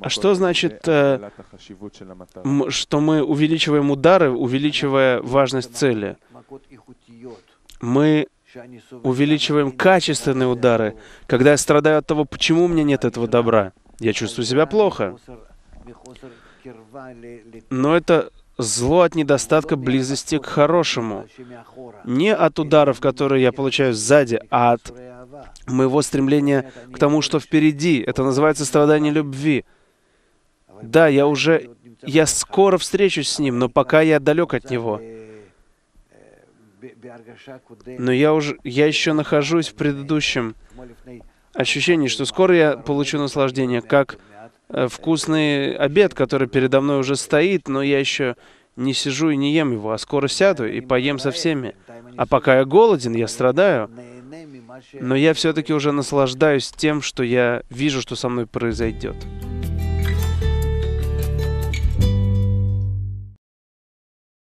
А что значит, э, что мы увеличиваем удары, увеличивая важность цели? Мы увеличиваем качественные удары. Когда я страдаю от того, почему у меня нет этого добра, я чувствую себя плохо. Но это зло от недостатка близости к хорошему. Не от ударов, которые я получаю сзади, а от моего стремления к тому, что впереди. Это называется страдание любви. Да, я уже... Я скоро встречусь с Ним, но пока я далек от Него. Но я уже... Я еще нахожусь в предыдущем ощущении, что скоро я получу наслаждение, как э, вкусный обед, который передо мной уже стоит, но я еще не сижу и не ем его, а скоро сяду и поем со всеми. А пока я голоден, я страдаю но я все-таки уже наслаждаюсь тем, что я вижу, что со мной произойдет.